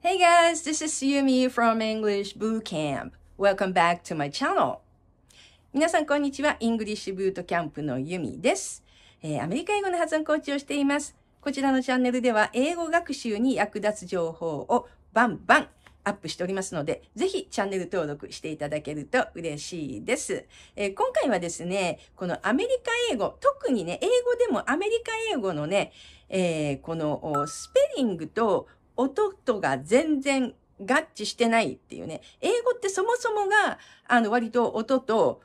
Hey guys, this is Yumi from English Boot Camp. Welcome back to my channel. 皆さんこんにちは。イングリッシュブートキャンプのユミです、えー、アメリカ英語の発音コーチをしています。こちらのチャンネルでは英語学習に役立つ情報をバンバンアップしておりますので、ぜひチャンネル登録していただけると嬉しいです。えー、今回はですね、このアメリカ英語、特にね、英語でもアメリカ英語のね、えー、このスペリングと音とが全然合致してないっていうね。英語ってそもそもが、あの、割と音と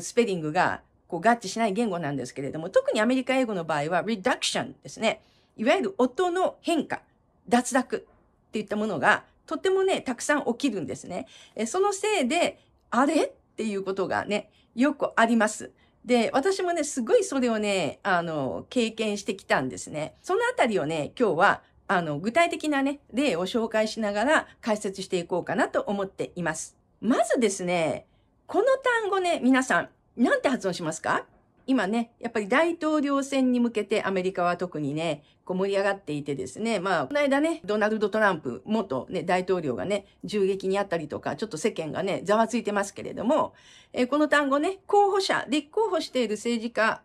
スペリングがこう合致しない言語なんですけれども、特にアメリカ英語の場合は、reduction ですね。いわゆる音の変化、脱落っていったものが、とてもね、たくさん起きるんですね。そのせいで、あれっていうことがね、よくあります。で、私もね、すごいそれをね、あの、経験してきたんですね。そのあたりをね、今日はあの、具体的なね、例を紹介しながら解説していこうかなと思っています。まずですね、この単語ね、皆さん、なんて発音しますか今ね、やっぱり大統領選に向けてアメリカは特にね、こう盛り上がっていてですね、まあ、この間ね、ドナルド・トランプ元ね、大統領がね、銃撃にあったりとか、ちょっと世間がね、ざわついてますけれども、えこの単語ね、候補者、立候補している政治家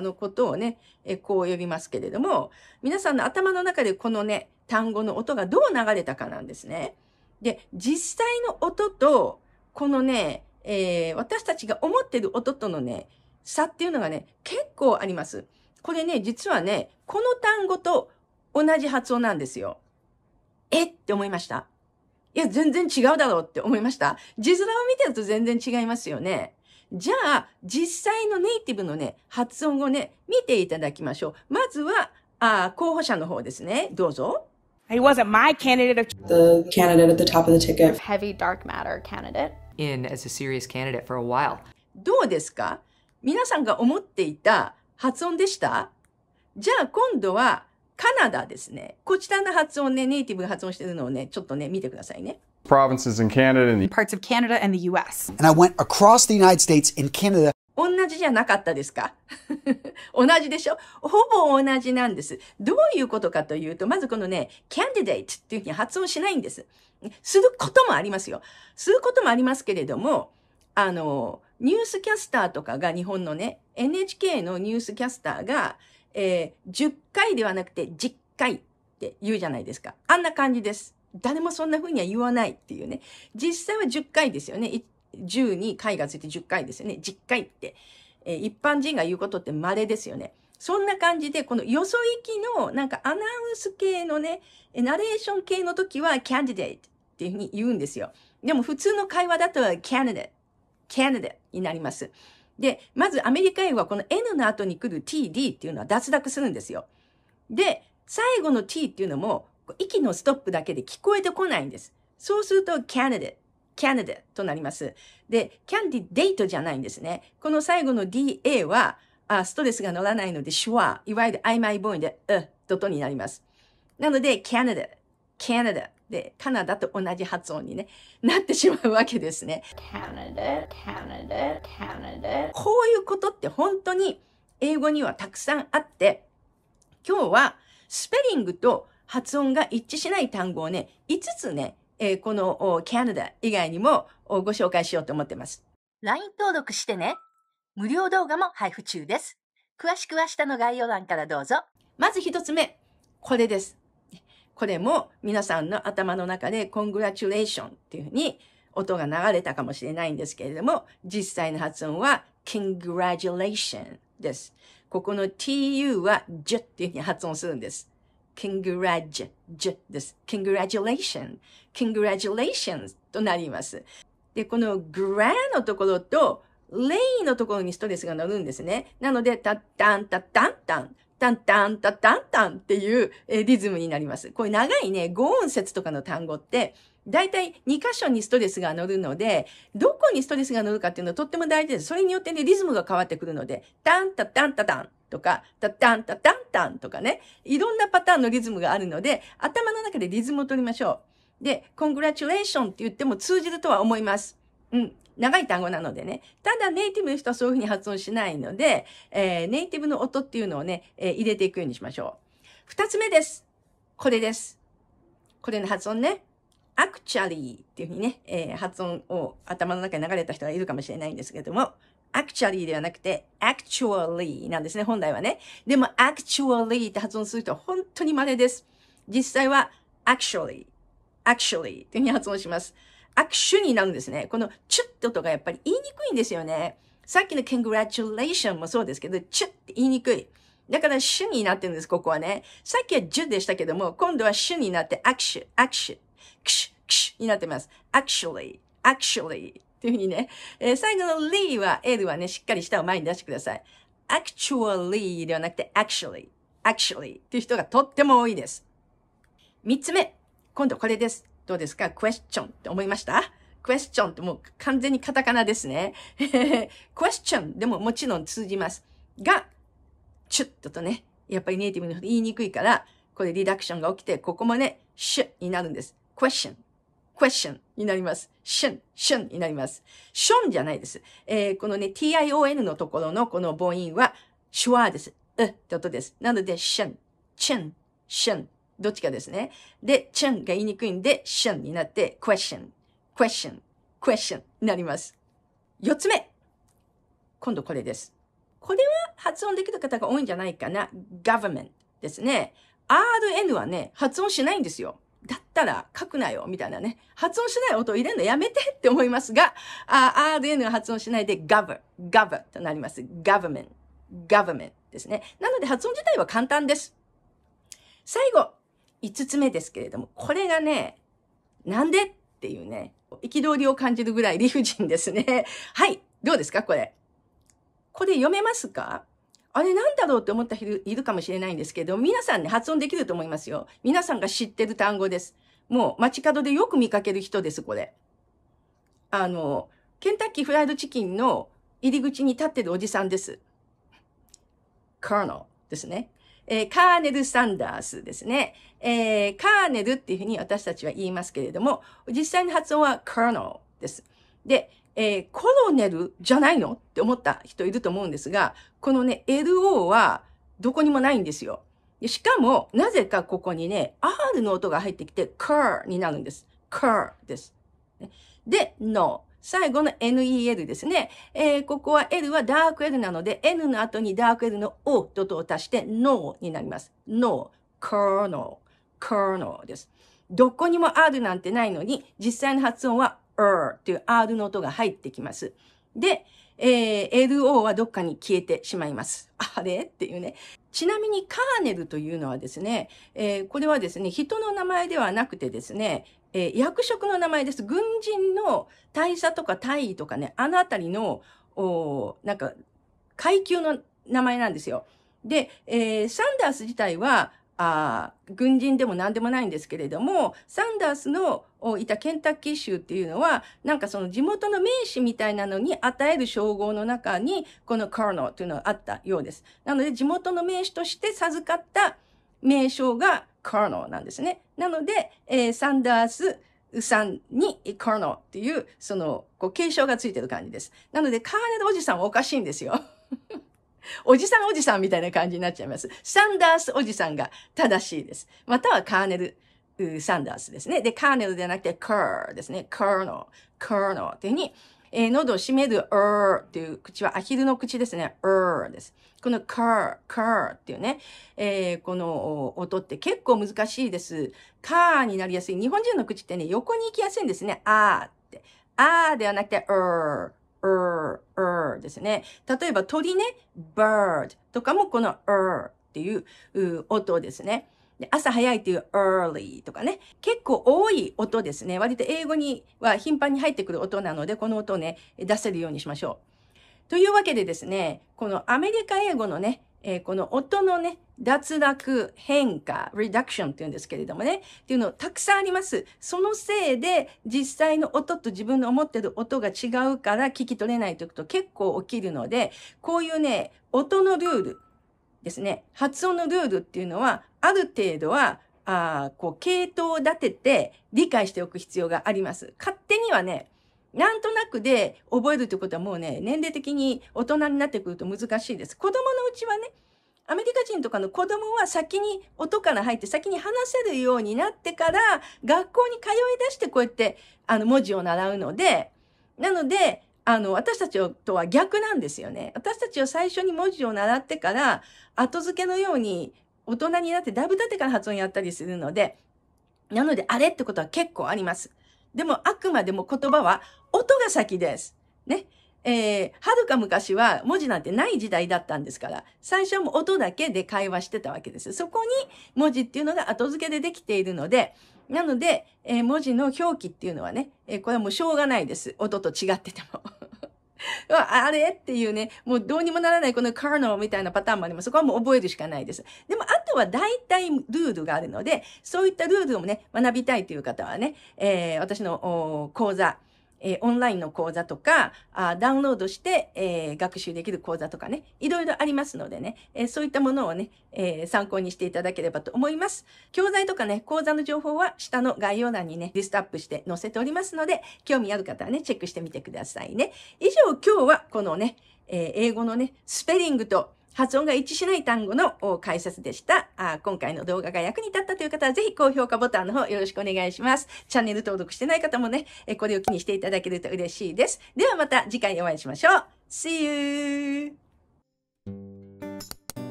のことをね、えこう呼びますけれども、皆さんの頭の中でこのね、単語の音がどう流れたかなんですね。で、実際の音と、このね、えー、私たちが思ってる音とのね、差っていうのがね、結構あります。これね、実はね、この単語と同じ発音なんですよ。えって思いました。いや、全然違うだろうって思いました。字面を見てると全然違いますよね。じゃあ、実際のネイティブのね、発音をね、見ていただきましょう。まずは、あ候補者の方ですね。どうぞ。He wasn't my candidate of the candidate at the top of the ticket. Heavy dark matter candidate. In as a serious candidate for a while. どうですか皆さんが思っていた発音でしたじゃあ今度はカナダですね。こちらの発音ね、ネイティブが発音してるのをね、ちょっとね、見てくださいね。Provinces in Canada and the parts of Canada and the US. And I went across the United States n Canada. 同じじゃなかったですか 同じでしょほぼ同じなんです。どういうことかというと、まずこのね、candidate っていうふうに発音しないんです。することもありますよ。することもありますけれども、あの、ニュースキャスターとかが日本のね、NHK のニュースキャスターが、えー、10回ではなくて10回って言うじゃないですか。あんな感じです。誰もそんな風には言わないっていうね。実際は10回ですよね。10に回がついて10回ですよね。10回って。えー、一般人が言うことって稀ですよね。そんな感じで、このよそ行きの、なんかアナウンス系のね、ナレーション系の時はキャンディデートっていう風に言うんですよ。でも普通の会話だとキャンディデート Canada になります。で、まずアメリカ英語はこの N の後に来る TD っていうのは脱落するんですよ。で、最後の T っていうのも息のストップだけで聞こえてこないんです。そうすると Canada Canada となります。で、candidate じゃないんですね。この最後の da は、あストレスが乗らないので手話、いわゆる曖昧母音で、う、ととになります。なので、Canada、Canada で、カナダと同じ発音に、ね、なってしまうわけですね。こういうことって本当に英語にはたくさんあって、今日はスペリングと発音が一致しない単語をね、5つね、えー、このカナダ以外にもご紹介しようと思ってます。LINE 登録してね。無料動画も配布中です。詳しくは下の概要欄からどうぞ。まず1つ目、これです。これも皆さんの頭の中でコングラチュレーションっていうふうに音が流れたかもしれないんですけれども、実際の発音は congratulation です。ここの tu は j っていうふうに発音するんです。c o n g r a です。congratulation, congratulations となります。で、この gra のところとレ a y のところにストレスが乗るんですね。なので、たっタんたっタんたん。タンタンタタンタンっていうリズムになります。こういう長いね、5音節とかの単語って、だいたい2箇所にストレスが乗るので、どこにストレスが乗るかっていうのはとっても大事です。それによってね、リズムが変わってくるので、タンタタンタタンとか、タタンタタンタンとかね、いろんなパターンのリズムがあるので、頭の中でリズムを取りましょう。で、コングラチュレーションって言っても通じるとは思います。うん。長い単語なのでね。ただネイティブの人はそういうふうに発音しないので、えー、ネイティブの音っていうのをね、えー、入れていくようにしましょう。二つ目です。これです。これの発音ね。actually っていうふうにね、えー、発音を頭の中に流れた人がいるかもしれないんですけども、actually ではなくて actually なんですね、本来はね。でも actually って発音する人は本当に稀です。実際は actually, actually っていうふうに発音します。握手になるんですね。このチュッととかやっぱり言いにくいんですよね。さっきの congratulation もそうですけど、チュッって言いにくい。だから主になってるんです、ここはね。さっきはジュでしたけども、今度は主になって握手、握手、クシュ、クシュになってます。actually, actually っていうふうにね。えー、最後の l e は、l はね、しっかり舌を前に出してください。actually ではなくて actually, actually っていう人がとっても多いです。三つ目。今度これです。どうですかクエスチョンって思いましたクエスチョンってもう完全にカタカナですね。クエスチョンでももちろん通じます。が、チュッととね、やっぱりネイティブの言いにくいから、これリダクションが起きて、ここもね、シュになるんです。クエスチョン。クエスチョンになります。シュン、シュンになります。ションじゃないです。えー、このね、tion のところのこの母音は、シュワーです。うって音です。なので、シュン、チュン、シュン、どっちかですね。で、チュンが言いにくいんで、シュンになって、クエッション、クエッション、クエッションになります。四つ目。今度これです。これは発音できる方が多いんじゃないかな。government ですね。rn はね、発音しないんですよ。だったら書くなよ、みたいなね。発音しない音を入れるのやめてって思いますが、rn は発音しないで g o v e r g o v e r となります。government, government ですね。なので発音自体は簡単です。最後、5つ目ですけれども、これがね、なんでっていうね、憤りを感じるぐらい理不尽ですね。はい。どうですかこれ。これ読めますかあれなんだろうって思った人いるかもしれないんですけど、皆さんね、発音できると思いますよ。皆さんが知ってる単語です。もう街角でよく見かける人です、これ。あの、ケンタッキーフライドチキンの入り口に立ってるおじさんです。カーノですね。えー、カーネル・サンダースですね。えー、カーネルっていうふうに私たちは言いますけれども、実際の発音はカーノーです。で、えー、コロネルじゃないのって思った人いると思うんですが、このね、LO はどこにもないんですよ。しかも、なぜかここにね、R の音が入ってきて、カーになるんです。カーです。で、の、最後の NEL ですね。えー、ここは L はダーク L なので、N の後にダーク L の O と音を足して、NO になります。NO、kernel、kernel です。どこにも R なんてないのに、実際の発音は R という R の音が入ってきます。で、えー、LO はどっかに消えてしまいます。あれっていうね。ちなみにカーネルというのはですね、えー、これはですね、人の名前ではなくてですね、えー、役職の名前です。軍人の大佐とか大尉とかね、あのあたりの、おなんか、階級の名前なんですよ。で、えー、サンダース自体は、あ軍人でも何でもないんですけれども、サンダースのいたケンタッキー州っていうのは、なんかその地元の名士みたいなのに与える称号の中に、このカーノというのがあったようです。なので、地元の名士として授かった名称が、カーノなんですね。なので、えー、サンダースさんにカーノっていう、その、こう、継承がついてる感じです。なので、カーネルおじさんはおかしいんですよ。おじさんおじさんみたいな感じになっちゃいます。サンダースおじさんが正しいです。またはカーネル。サンダースですね。で、カーネルではなくて、カーですね。カーノ、カーノっていうふうにえー、喉を閉める、うーっていう口はアヒルの口ですね。うーです。このカー、カーっていうね、えー、この音って結構難しいです。カーになりやすい。日本人の口ってね、横に行きやすいんですね。あーって。あーではなくて、うー。うー、うーですね。例えば鳥ね、bird とかもこのうーっていう音ですね。で朝早いっていう early とかね。結構多い音ですね。割と英語には頻繁に入ってくる音なので、この音をね、出せるようにしましょう。というわけでですね、このアメリカ英語のね、えー、この音のね、脱落、変化、reduction っていうんですけれどもね、っていうのたくさんあります。そのせいで実際の音と自分の思ってる音が違うから聞き取れないというと結構起きるので、こういうね、音のルールですね、発音のルールっていうのはある程度は、あこう、系統を立てて理解しておく必要があります。勝手にはね、なんとなくで覚えるということはもうね、年齢的に大人になってくると難しいです。子供のうちはね、アメリカ人とかの子供は先に音から入って先に話せるようになってから学校に通い出してこうやってあの文字を習うので、なので、あの、私たちとは逆なんですよね。私たちは最初に文字を習ってから後付けのように大人になってだいぶ経ってから発音やったりするので、なので、あれってことは結構あります。でも、あくまでも言葉は音が先です。ね。えー、はるか昔は文字なんてない時代だったんですから、最初も音だけで会話してたわけです。そこに文字っていうのが後付けでできているので、なので、えー、文字の表記っていうのはね、えー、これはもうしょうがないです。音と違ってても。あれっていうね、もうどうにもならないこのカーノみたいなパターンもあります。そこはもう覚えるしかないです。でも、あとは大体ルールがあるので、そういったルールをね、学びたいという方はね、えー、私の講座、えー、オンラインの講座とか、あダウンロードして、えー、学習できる講座とかね、いろいろありますのでね、えー、そういったものをね、え参考にしていただければと思います。教材とかね、講座の情報は下の概要欄にね、リストアップして載せておりますので、興味ある方はね、チェックしてみてくださいね。以上、今日はこのね、え英語のね、スペリングと発音が一致しない単語の解説でした。あ今回の動画が役に立ったという方は、ぜひ高評価ボタンの方よろしくお願いします。チャンネル登録してない方もね、これを気にしていただけると嬉しいです。ではまた次回お会いしましょう。See you!